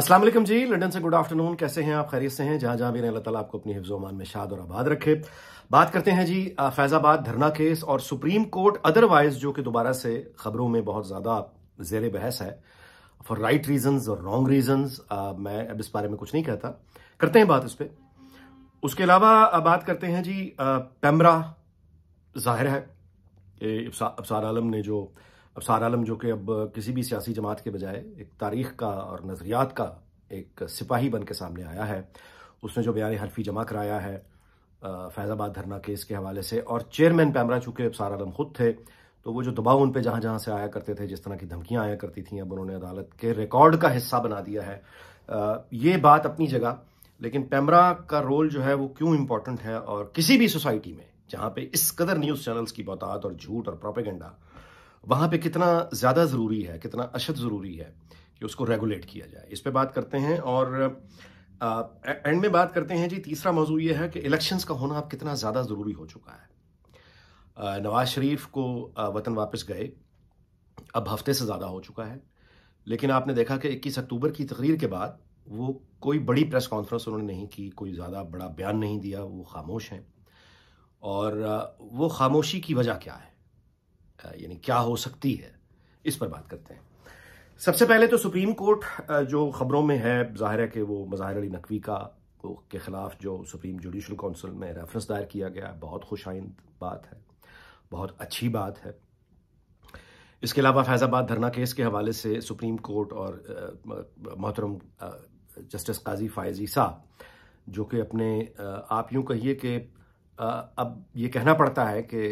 Aslam ji London से good afternoon कैसे हैं आप खैरियत से हैं जहां जहां भी अल्लाह ताला आपको अपनी हिफ्जोमान में शाद और आबाद रखे बात करते हैं जी फैज़ाबाद धरना केस और सुप्रीम कोर्ट अदरवाइज जो कि दोबारा से खबरों में बहुत ज़्यादा जेर बहस है फॉर राइट रीजंस और रॉन्ग रीजंस मैं अब इस बारे में कुछ नहीं कहता करते हैं बात उस पर उसके अलावा बात करते हैं जी पैमरा जाहिर है अबसार आलम ने जो अब सार आलम जो कि अब किसी भी सियासी जमात के बजाय एक तारीख का और नज़रियात का एक सिपाही बन के सामने आया है उसने जो बयान हरफी जमा कराया है फैज़ाबाद धरना केस के हवाले से और चेयरमैन पैमरा चूँकि अब सार आलम खुद थे तो वो जो दबाव उन पर जहाँ जहाँ से आया करते थे जिस तरह की धमकियाँ आया करती थी अब उन्होंने अदालत के रिकॉर्ड का हिस्सा बना दिया है ये बात अपनी जगह लेकिन पैमरा का रोल जो है वो क्यों इंपॉर्टेंट है और किसी भी सोसाइटी में जहाँ पे इस कदर न्यूज़ चैनल्स की बौतात और झूठ और प्रोपेगेंडा वहाँ पे कितना ज़्यादा ज़रूरी है कितना अशद ज़रूरी है कि उसको रेगुलेट किया जाए इस पर बात करते हैं और एंड में बात करते हैं जी तीसरा मौजू ये है कि इलेक्शंस का होना अब कितना ज़्यादा ज़रूरी हो चुका है नवाज शरीफ को वतन वापस गए अब हफ्ते से ज़्यादा हो चुका है लेकिन आपने देखा कि इक्कीस अक्टूबर की तकरीर के बाद वो कोई बड़ी प्रेस कॉन्फ्रेंस उन्होंने नहीं की कोई ज़्यादा बड़ा बयान नहीं दिया वो खामोश हैं और वो खामोशी की वजह क्या है यानी क्या हो सकती है इस पर बात करते हैं सबसे पहले तो सुप्रीम कोर्ट जो खबरों में है जाहिर है कि वो मज़ाहिर अली नकवी का के ख़िलाफ़ जो सुप्रीम जुडिशल काउंसिल में रेफरेंस दायर किया गया बहुत खुशाइंद बात है बहुत अच्छी बात है इसके अलावा फैज़ाबाद धरना केस के हवाले से सुप्रीम कोर्ट और मोहतरम जस्टिस काजी फायजी साहब जो कि अपने आप यूं कहिए कि अब ये कहना पड़ता है कि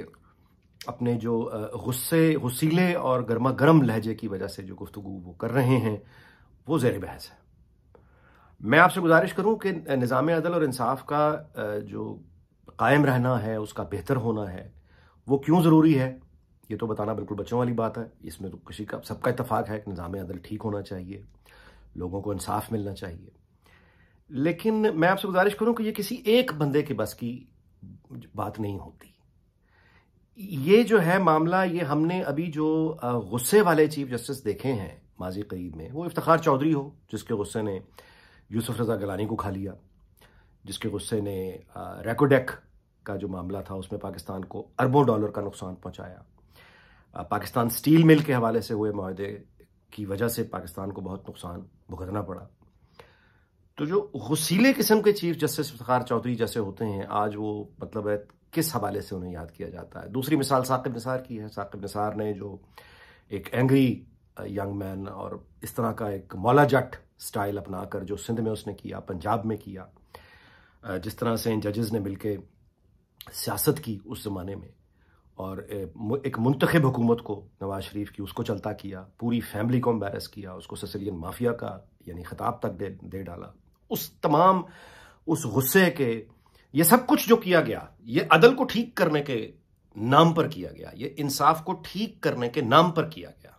अपने जो गुस्से गुसीले और गर्मा गर्म लहजे की वजह से जो गुफ्तु वो कर रहे हैं वो जेर बहस है मैं आपसे गुजारिश करूं कि निज़ाम अदल और इंसाफ का जो कायम रहना है उसका बेहतर होना है वो क्यों ज़रूरी है ये तो बताना बिल्कुल बच्चों वाली बात है इसमें तो किसी का सबका इतफाक़ है कि निज़ाम अदल ठीक होना चाहिए लोगों को इंसाफ मिलना चाहिए लेकिन मैं आपसे गुजारिश करूं कि ये किसी एक बंदे के बस की बात नहीं होती ये जो है मामला ये हमने अभी जो गुस्से वाले चीफ जस्टिस देखे हैं माजी करीब में वो इफ्तार चौधरी हो जिसके गुस्से ने यूसुफ रजा गलानी को खा लिया जिसके गुस्से ने रेकोडेक का जो मामला था उसमें पाकिस्तान को अरबों डॉलर का नुकसान पहुंचाया पाकिस्तान स्टील मिल के हवाले से हुए माहदे की वजह से पाकिस्तान को बहुत नुकसान भुगतना पड़ा तो जो गुसीले किस्म के चीफ जस्टिस इफ्तार चौधरी जैसे होते हैं आज वो मतलब है किस हवाले से उन्हें याद किया जाता है दूसरी मिसाल साकिब निसार की है साकिब निसार ने जो एक एंग्री यंग मैन और इस तरह का एक मौला जट स्टाइल अपना कर जो सिंध में उसने किया पंजाब में किया uh, जिस तरह से इन जजेस ने मिलकर सियासत की उस ज़माने में और uh, एक मुंतखब हुकूमत को नवाज शरीफ की उसको चलता किया पूरी फैमिली को एम्बेरस किया उसको ससिलियन माफिया का यानी ख़िताब तक दे दे डाला उस तमाम उस गुस्से के ये सब कुछ जो किया गया ये अदल को ठीक करने के नाम पर किया गया ये इंसाफ को ठीक करने के नाम पर किया गया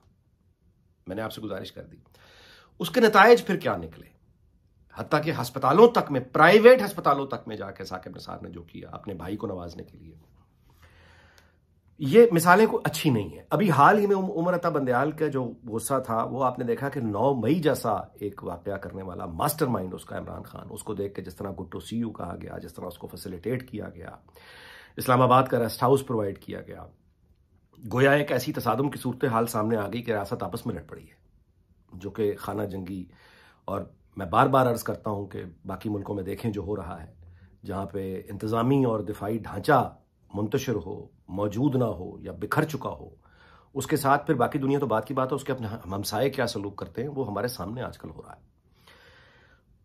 मैंने आपसे गुजारिश कर दी उसके नतज फिर क्या निकले हती कि हस्पतालों तक में प्राइवेट अस्पतालों तक में जाकर साकिब निसार ने जो किया अपने भाई को नवाजने के लिए ये मिसालें को अच्छी नहीं है अभी हाल ही में उमर अता बंदयाल का जो गुस्सा था वो आपने देखा कि 9 मई जैसा एक वाकया करने वाला मास्टरमाइंड उसका इमरान खान उसको देख के जिस तरह गुट्टो सी यू कहा गया जिस तरह उसको फैसिलिटेट किया गया इस्लामाबाद का रेस्ट हाउस प्रोवाइड किया गया गोया एक ऐसी तसादम की सूरत हाल सामने आ गई कि रियासत आपस में लट पड़ी है जो कि खाना जंगी और मैं बार बार अर्ज़ करता हूँ कि बाकी मुल्कों में देखें जो हो रहा है जहाँ पे इंतज़ामी और दिफाई ढांचा मुंतशर हो मौजूद ना हो या बिखर चुका हो उसके साथ फिर बाकी दुनिया तो बात की बात है उसके अपने हमसाए क्या सलूक करते हैं वो हमारे सामने आजकल हो रहा है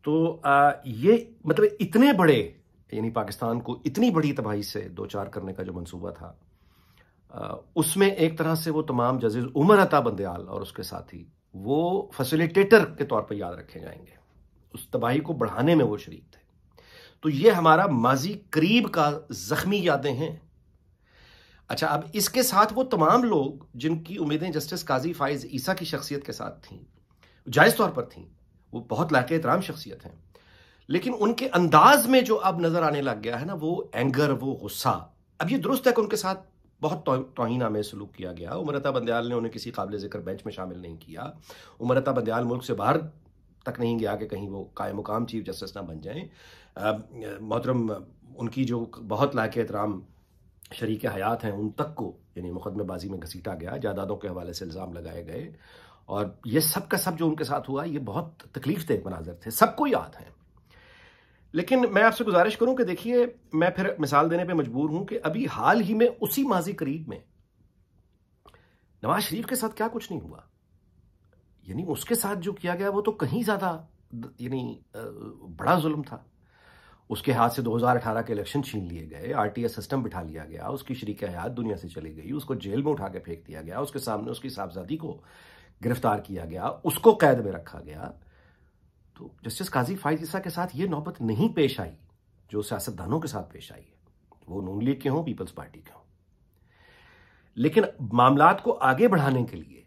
तो आ, ये मतलब इतने बड़े यानी पाकिस्तान को इतनी बड़ी तबाही से दो चार करने का जो मंसूबा था आ, उसमें एक तरह से वो तमाम जजेज उमर अता बंदयाल और उसके साथी वो फैसिलिटेटर के तौर पर याद रखे जाएंगे उस तबाही को बढ़ाने में वो शरीक तो ये हमारा माजी करीब का जख्मी यादें हैं अच्छा अब इसके साथ वो तमाम लोग जिनकी उम्मीदें जस्टिस काजी फाइज ईसा की शख्सियत के साथ थीं जायज़ तौर पर थीं वो बहुत लाके एहतराम शख्सियत हैं लेकिन उनके अंदाज में जो अब नज़र आने लग गया है ना वो एंगर वो गुस्सा अब ये दुरुस्त है कि उनके साथ बहुत तोहिना में सलूक किया गया उमरता बंदयाल ने उन्हें किसी काबिल जिक्र बेंच में शामिल नहीं किया उमरता बंदयाल मुल्क से बाहर तक नहीं गया कि कहीं वो काय मुकाम चीफ जस्टिस ना बन जाएं मोहतरम उनकी जो बहुत लायक एहतराम शरीक हयात हैं उन तक को यानी मुकदमेबाजी में घसीटा गया जायदादों के हवाले से इल्ज़ाम लगाए गए और ये सब का सब जो उनके साथ हुआ ये बहुत तकलीफ देख मनाजर थे सबको याद हैं लेकिन मैं आपसे गुजारिश करूं कि देखिए मैं फिर मिसाल देने पे मजबूर हूं कि अभी हाल ही में उसी माजी करीब में नवाज शरीफ के साथ क्या कुछ नहीं हुआ यानी उसके साथ जो किया गया वो तो कहीं ज़्यादा यानी बड़ा जुल्म था उसके हाथ से 2018 के इलेक्शन छीन लिए गए आरटीएस सिस्टम बिठा लिया गया उसकी शरीक हयात दुनिया से चली गई उसको जेल में उठा के फेंक दिया गया उसके सामने उसकी साहबजादी को गिरफ्तार किया गया उसको कैद में रखा गया तो जस्टिस काजी फाइजिसा के साथ ये नौबत नहीं पेश आई जो सियासतदानों के साथ पेश आई है वो नून लीग के हों पीपल्स पार्टी के हों लेकिन मामला को आगे बढ़ाने के लिए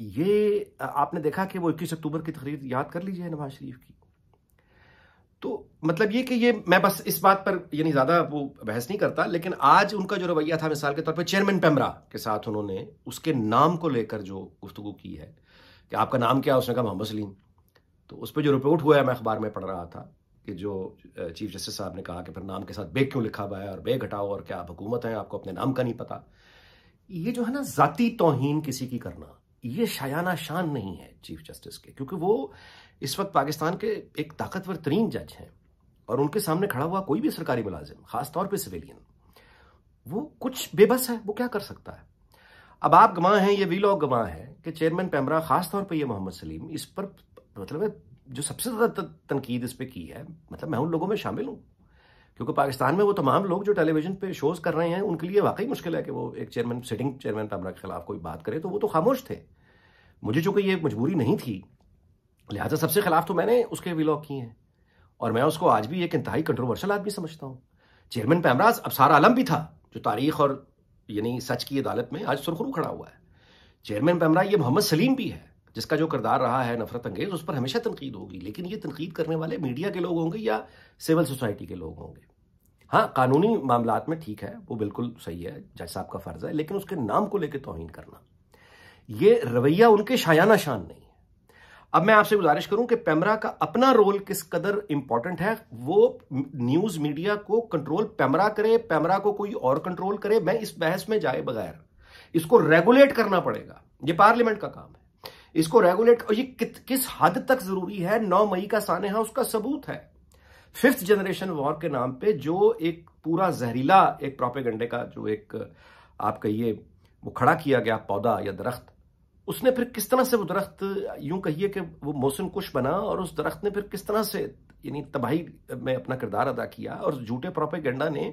ये आपने देखा कि वो इक्कीस अक्टूबर की तकरीर याद कर लीजिए नवाज शरीफ की तो मतलब ये कि ये मैं बस इस बात पर यानी ज़्यादा वो बहस नहीं करता लेकिन आज उनका जो रवैया था मिसाल के तौर पर चेयरमैन पैमरा के साथ उन्होंने उसके नाम को लेकर जो गुफ्तु की है कि आपका नाम क्या उसने कहा मोहम्मद सलीम तो उस पर जो रिपोर्ट हुआ है मैं अखबार में पढ़ रहा था कि जो चीफ जस्टिस साहब ने कहा कि फिर नाम के साथ बे क्यों लिखा हुआ है और बे घटाओ और क्या आप हुकूमत है आपको अपने नाम का नहीं पता ये जो है ना ज़ाती तोहन किसी की करना ये शायाना शान नहीं है चीफ जस्टिस के क्योंकि वो इस वक्त पाकिस्तान के एक ताकतवर तरीन जज हैं और उनके सामने खड़ा हुआ कोई भी सरकारी मुलाजिम खासतौर पर सिविलियन वो कुछ बेबस है वो क्या कर सकता है अब आप गवाह हैं ये वी लॉग गवाह है कि चेयरमैन पैमरा खासतौर पर यह मोहम्मद सलीम इस पर मतलब जो सबसे ज्यादा तनकीद इस पर की है मतलब मैं उन लोगों में शामिल हूं क्योंकि पाकिस्तान में वो तमाम लोग जो टेलीविजन पे शोज कर रहे हैं उनके लिए वाकई मुश्किल है कि वो एक चेयरमैन सिटिंग चेयरमैन पैमरा के खिलाफ कोई बात करे तो वो तो खामोश थे मुझे चूंकि ये मजबूरी नहीं थी लिहाजा सबसे खिलाफ तो मैंने उसके विलॉग किए हैं और मैं उसको आज भी एक इंतहाई कंट्रोवर्शल आदमी समझता हूँ चेयरमैन पैमराज सारा आलम भी था जो तारीख और यानी सच की अदालत में आज सुरखरू खड़ा हुआ है चेयरमैन पैमरा ये मोहम्मद सलीम भी है जिसका जो किरदार रहा है नफरत अंगेज उस पर हमेशा तनकीद होगी लेकिन ये तनकीद करने वाले मीडिया के लोग होंगे या सिविल सोसाइटी के लोग होंगे हाँ कानूनी मामला में ठीक है वो बिल्कुल सही है जज साहब का फ़र्ज़ है लेकिन उसके नाम को लेकर तोहन करना ये रवैया उनके शायाना शान नहीं है अब मैं आपसे गुजारिश करूं कि पैमरा का अपना रोल किस कदर इंपॉर्टेंट है वो न्यूज़ मीडिया को कंट्रोल पैमरा करे पैमरा को कोई और कंट्रोल करे मैं इस बहस में जाए बगैर इसको रेगुलेट करना पड़ेगा ये पार्लियामेंट का काम है इसको रेगुलेट और ये कित, किस हद तक जरूरी है नौ मई का सान उसका सबूत है फिफ्थ जनरेशन वॉर के नाम पे जो एक पूरा जहरीला एक प्रोपेगंडे का जो एक आप कहिए वो खड़ा किया गया पौधा या दरख्त उसने फिर किस तरह से वो दरख्त यूं कहिए कि वो मौसम कुश बना और उस दरख्त ने फिर किस तरह से यानी तबाही में अपना किरदार अदा किया और झूठे प्रोपेगंडा ने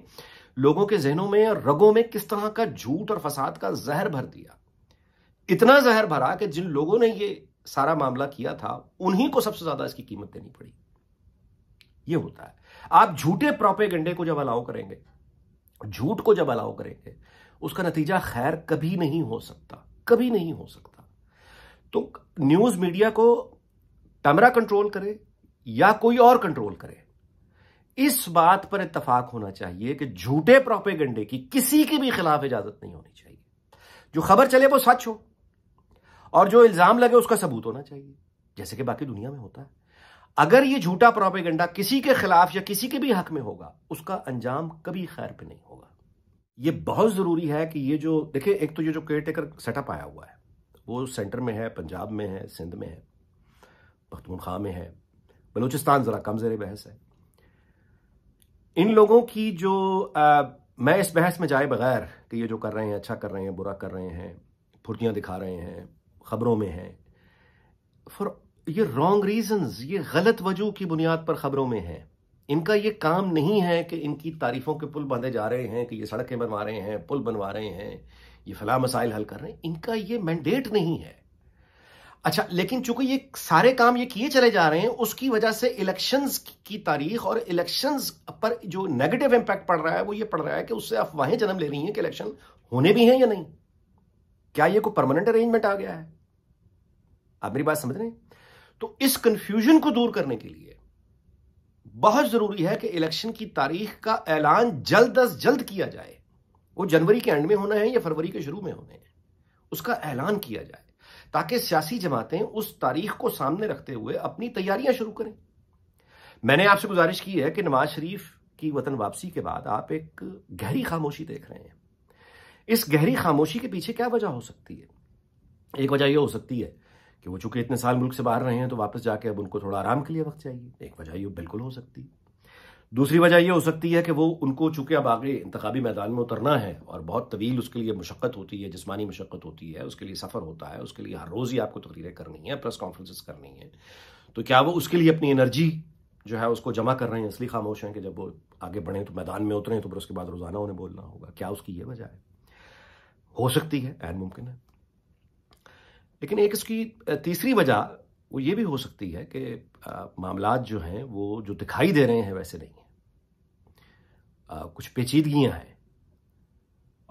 लोगों के जहनों में और रगों में किस तरह का झूठ और फसाद का जहर भर दिया इतना जहर भरा कि जिन लोगों ने ये सारा मामला किया था उन्हीं को सबसे ज्यादा इसकी कीमत देनी पड़ी यह होता है आप झूठे प्रोपेगंडे को जब अलाउ करेंगे झूठ को जब अलाउ करेंगे उसका नतीजा खैर कभी नहीं हो सकता कभी नहीं हो सकता तो न्यूज मीडिया को कैमरा कंट्रोल करे या कोई और कंट्रोल करे इस बात पर इतफाक होना चाहिए कि झूठे प्रोपेगंडे की किसी के भी खिलाफ इजाजत नहीं होनी चाहिए जो खबर चले वो सच हो और जो इल्जाम लगे उसका सबूत होना चाहिए जैसे कि बाकी दुनिया में होता है अगर ये झूठा प्रोपेगेंडा किसी के खिलाफ या किसी के भी हक में होगा उसका अंजाम कभी खैर पे नहीं होगा ये बहुत ज़रूरी है कि ये जो देखिए एक तो ये जो केयर टेकर सेटअप आया हुआ है वो सेंटर में है पंजाब में है सिंध में है पख्तूनख्वा में है बलूचिस्तान ज़रा कम ज़र बहस है इन लोगों की जो आ, मैं इस बहस में जाए बगैर कि ये जो कर रहे हैं अच्छा कर रहे हैं बुरा कर रहे हैं फुर्तियां दिखा रहे हैं खबरों में है फॉर ये रॉन्ग रीजंस ये गलत वजू की बुनियाद पर खबरों में है इनका ये काम नहीं है कि इनकी तारीफों के पुल बांधे जा रहे हैं कि ये सड़कें बनवा रहे हैं पुल बनवा रहे हैं ये फला मसाइल हल कर रहे हैं इनका ये मैंडेट नहीं है अच्छा लेकिन चूंकि ये सारे काम ये किए चले जा रहे हैं उसकी वजह से इलेक्शंस की तारीख और इलेक्शंस पर जो नेगेटिव इंपैक्ट पड़ रहा है वो ये पड़ रहा है कि उससे अफवाहें जन्म ले रही हैं कि इलेक्शन होने भी हैं या नहीं क्या ये कोई परमानेंट अरेंजमेंट आ गया है आप मेरी बात समझ रहे हैं तो इस कंफ्यूजन को दूर करने के लिए बहुत जरूरी है कि इलेक्शन की तारीख का ऐलान जल्द अज जल्द किया जाए वो जनवरी के एंड में होना है या फरवरी के शुरू में होना है उसका ऐलान किया जाए ताकि सियासी जमातें उस तारीख को सामने रखते हुए अपनी तैयारियां शुरू करें मैंने आपसे गुजारिश की है कि नवाज शरीफ की वतन वापसी के बाद आप एक गहरी खामोशी देख रहे हैं इस गहरी खामोशी के पीछे क्या वजह हो सकती है एक वजह यह हो सकती है कि वो चूंकि इतने साल मुल्क से बाहर रहे हैं तो वापस जाके अब उनको थोड़ा आराम के लिए वक्त चाहिए एक वजह ये बिल्कुल हो सकती है दूसरी वजह यह हो सकती है कि वो उनको चूंकि अब आगे इंतबी मैदान में उतरना है और बहुत तवील उसके लिए मशक्क़त होती है जिसमानी मशक्क़त होती है उसके लिए सफ़र होता है उसके लिए हर रोज़ ही आपको तकरीरें करनी है प्रेस कॉन्फ्रेंस करनी है तो क्या वो उसके लिए अपनी एनर्जी जो है उसको जमा कर रहे हैं इसलिए खामोश हैं कि जब वो आगे बढ़ें तो मैदान में उतरें तो फिर उसके बाद रोज़ाना उन्हें बोलना होगा क्या उसकी ये वजह है हो सकती है एन मुमकिन है लेकिन एक इसकी तीसरी वजह वो ये भी हो सकती है कि मामला जो हैं वो जो दिखाई दे रहे हैं वैसे नहीं हैं कुछ पेचीदगियां हैं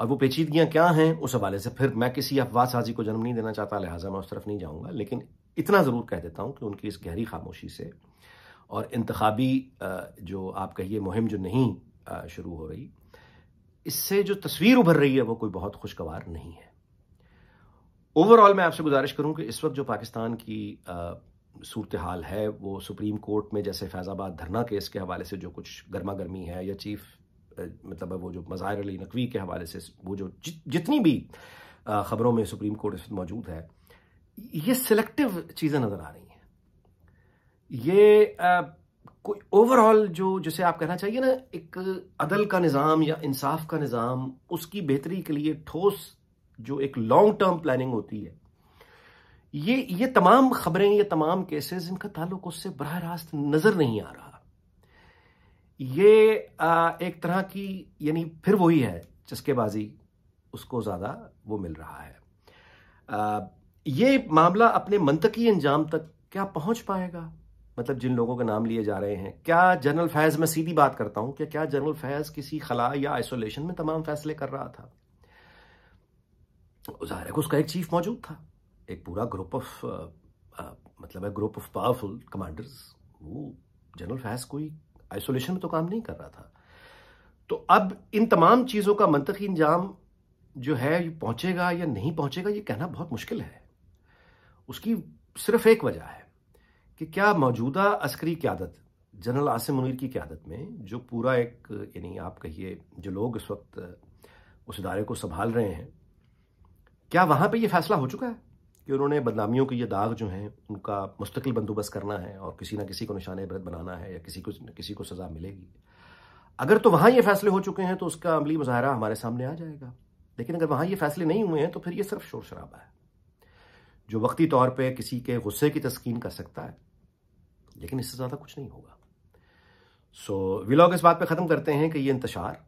और वो पेचीदगियां क्या हैं उस हवाले से फिर मैं किसी अफवाह साजी को जन्म नहीं देना चाहता लिहाजा मैं उस तरफ नहीं जाऊंगा लेकिन इतना ज़रूर कह देता हूं कि उनकी इस गहरी खामोशी से और इंतबी जो आप कहिए मुहिम जो नहीं शुरू हो रही इससे जो तस्वीर उभर रही है वो कोई बहुत खुशगवार नहीं है ओवरऑल मैं आपसे गुजारिश करूं कि इस वक्त जो पाकिस्तान की सूरत हाल है वो सुप्रीम कोर्ट में जैसे फैज़ाबाद धरना केस के हवाले से जो कुछ गर्मा गर्मी है या चीफ मतलब वो जो मज़ाहिर अली नकवी के हवाले से वो जो जि, जितनी भी ख़बरों में सुप्रीम कोर्ट इस वक्त मौजूद है ये सिलेक्टिव चीज़ें नज़र आ रही हैं ये आ, कोई ओवरऑल जो जिसे आप कहना चाहिए ना एक अदल का निज़ाम या इंसाफ का निज़ाम उसकी बेहतरी के लिए ठोस जो एक लॉन्ग टर्म प्लानिंग होती है ये ये तमाम खबरें ये तमाम केसेस इनका ताल्लुक उससे बरह रास्त नजर नहीं आ रहा ये आ, एक तरह की यानी फिर वही है चस्केबाजी उसको ज़्यादा वो मिल रहा है आ, ये मामला अपने मंतकी अंजाम तक क्या पहुंच पाएगा मतलब जिन लोगों के नाम लिए जा रहे हैं क्या जनरल फैज़ मैं सीधी बात करता हूं कि क्या जनरल फैज़ किसी खला या आइसोलेशन में तमाम फैसले कर रहा था जाहिर है उसका एक चीफ मौजूद था एक पूरा ग्रुप ऑफ uh, uh, मतलब है ग्रुप ऑफ पावरफुल कमांडर्स वो जनरल फैज कोई आइसोलेशन में तो काम नहीं कर रहा था तो अब इन तमाम चीज़ों का मंतकी इंजाम जो है ये पहुंचेगा या नहीं पहुंचेगा ये कहना बहुत मुश्किल है उसकी सिर्फ एक वजह है कि क्या मौजूदा अस्करी क्यादत जनरल आसिम मुनीर की क्यादत में जो पूरा एक यानी आप कहिए जो लोग इस वक्त उस इदारे को संभाल रहे हैं क्या वहाँ पे ये फैसला हो चुका है कि उन्होंने बदनामियों के ये दाग जो हैं उनका मुस्तकिल बंदोबस्त करना है और किसी ना किसी को निशान इबरत बनाना है या किसी को किसी को सज़ा मिलेगी अगर तो वहाँ ये फैसले हो चुके हैं तो उसका अमली मुजाहरा हमारे सामने आ जाएगा लेकिन अगर वहाँ ये फैसले नहीं हुए हैं तो फिर ये सिर्फ शोर शराबा है जो वक्ती तौर पर किसी के गुस्से की तस्कीन कर सकता है लेकिन इससे ज़्यादा कुछ नहीं होगा सो so, व्लॉग इस बात पे ख़त्म करते हैं कि ये इंतजार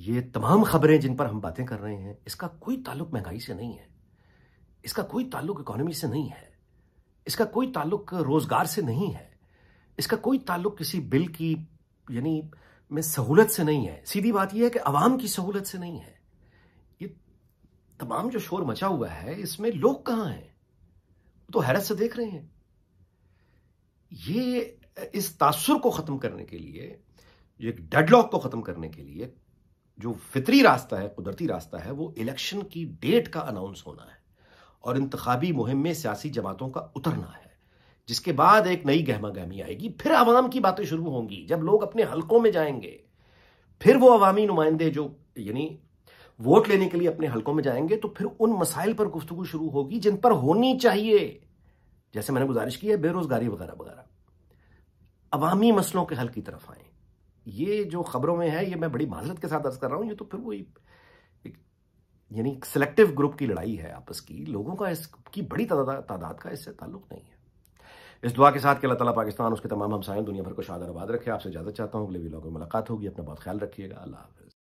ये तमाम खबरें जिन पर हम बातें कर रहे हैं इसका कोई ताल्लुक महंगाई से नहीं है इसका कोई ताल्लुक इकोनॉमी से नहीं है इसका कोई ताल्लुक रोजगार से नहीं है इसका कोई ताल्लुक किसी बिल की यानी में सहूलत से नहीं है सीधी बात यह है कि अवाम की सहूलत से नहीं है ये तमाम जो शोर मचा हुआ है इसमें लोग कहां हैं तो हैरत से देख रहे हैं ये इस तासुर को ख़त्म करने के लिए एक डेडलॉक को ख़त्म करने के लिए जो फितरी रास्ता है कुदरती रास्ता है वो इलेक्शन की डेट का अनाउंस होना है और इंतबी मुहिम में सियासी जमातों का उतरना है जिसके बाद एक नई गहमा गहमी आएगी फिर आवाम की बातें शुरू होंगी जब लोग अपने हलकों में जाएंगे फिर वो अवामी नुमाइंदे जो यानी वोट लेने के लिए अपने हलकों में जाएंगे तो फिर उन मसाइल पर गुफ्तु शुरू होगी जिन पर होनी चाहिए जैसे मैंने गुजारिश की है बेरोजगारी वगैरह वगैरह अवामी मसलों के हल की तरफ आए ये जो खबरों में है ये मैं बड़ी माजरत के साथ अर्ज कर रहा हूँ ये तो फिर वो एक यानी सिलेक्टिव ग्रुप की लड़ाई है आपस की लोगों का इसकी बड़ी तादाद का इससे ताल्लुक नहीं है इस दुआ के साथ के अल्लाह ताला पाकिस्तान उसके तमाम हमसायों दुनिया भर को शाद आबाद रखे आपसे इजाजत चाहता हूँ अगले वीलों की मुलाकात होगी अपना बहुत ख्याल रखिएगा अल्लाह हाफि